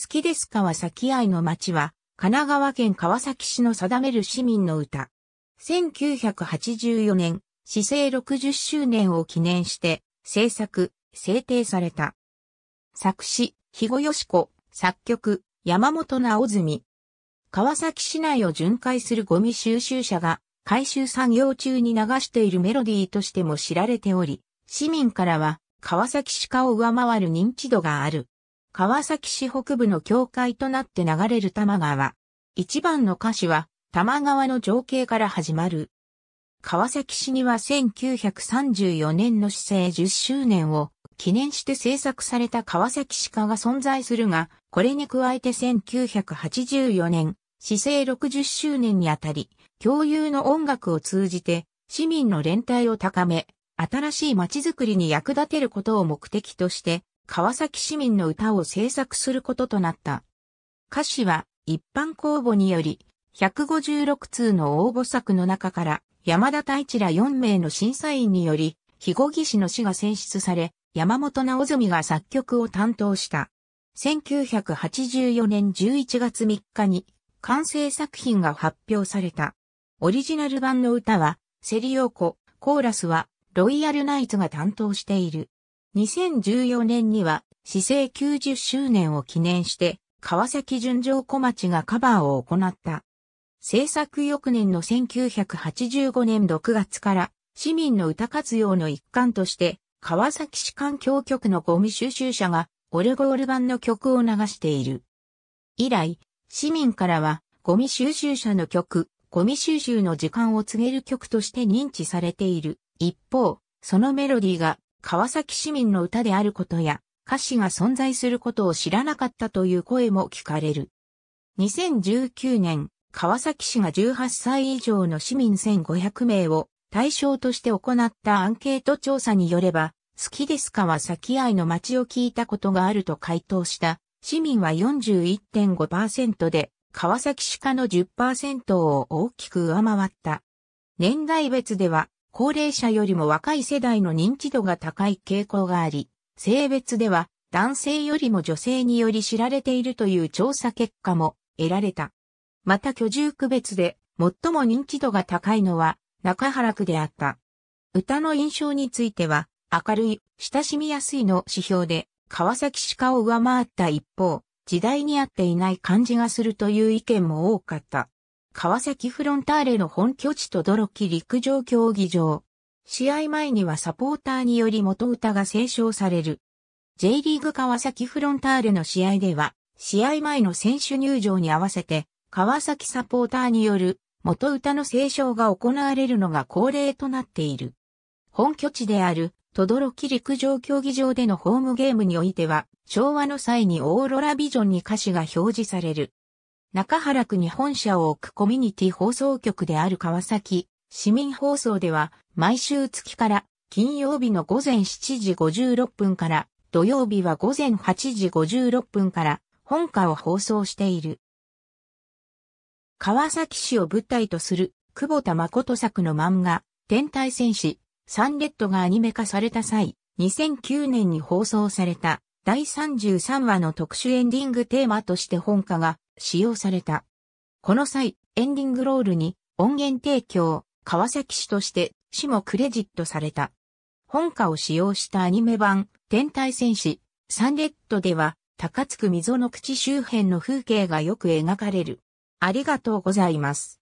好きです川崎愛の街は、神奈川県川崎市の定める市民の歌。1984年、市政60周年を記念して、制作、制定された。作詞、肥後よし子、作曲、山本直澄。川崎市内を巡回するゴミ収集車が、回収作業中に流しているメロディーとしても知られており、市民からは、川崎市化を上回る認知度がある。川崎市北部の境界となって流れる多摩川。一番の歌詞は、多摩川の情景から始まる。川崎市には1934年の市政10周年を記念して制作された川崎市化が存在するが、これに加えて1984年、市政60周年にあたり、共有の音楽を通じて市民の連帯を高め、新しい街づくりに役立てることを目的として、川崎市民の歌を制作することとなった。歌詞は一般公募により、156通の応募作の中から山田太一ら4名の審査員により、肥後義士の詩が選出され、山本直澄が作曲を担当した。1984年11月3日に完成作品が発表された。オリジナル版の歌は、セリオーコ、コーラスはロイヤルナイツが担当している。2014年には、市政90周年を記念して、川崎純情小町がカバーを行った。制作翌年の1985年6月から、市民の歌活用の一環として、川崎市環境局のゴミ収集車が、オルゴール版の曲を流している。以来、市民からは、ゴミ収集車の曲、ゴミ収集の時間を告げる曲として認知されている。一方、そのメロディーが川崎市民の歌であることや、歌詞が存在することを知らなかったという声も聞かれる。2019年、川崎市が18歳以上の市民1500名を対象として行ったアンケート調査によれば、好きですかは先愛の街を聞いたことがあると回答した市民は41.5%で、川崎市下の10%を大きく上回った。年代別では、高齢者よりも若い世代の認知度が高い傾向があり、性別では男性よりも女性により知られているという調査結果も得られた。また居住区別で最も認知度が高いのは中原区であった。歌の印象については明るい、親しみやすいの指標で川崎市化を上回った一方、時代に合っていない感じがするという意見も多かった。川崎フロンターレの本拠地どろき陸上競技場。試合前にはサポーターにより元歌が斉唱される。J リーグ川崎フロンターレの試合では、試合前の選手入場に合わせて、川崎サポーターによる元歌の斉唱が行われるのが恒例となっている。本拠地である、どろき陸上競技場でのホームゲームにおいては、昭和の際にオーロラビジョンに歌詞が表示される。中原区に本社を置くコミュニティ放送局である川崎市民放送では毎週月から金曜日の午前7時56分から土曜日は午前8時56分から本家を放送している。川崎市を舞台とする久保田誠作の漫画天体戦士サンレッドがアニメ化された際2009年に放送された第33話の特殊エンディングテーマとして本歌が使用された。この際、エンディングロールに音源提供、川崎市として市もクレジットされた。本歌を使用したアニメ版、天体戦士、サンレッドでは、高津区溝の口周辺の風景がよく描かれる。ありがとうございます。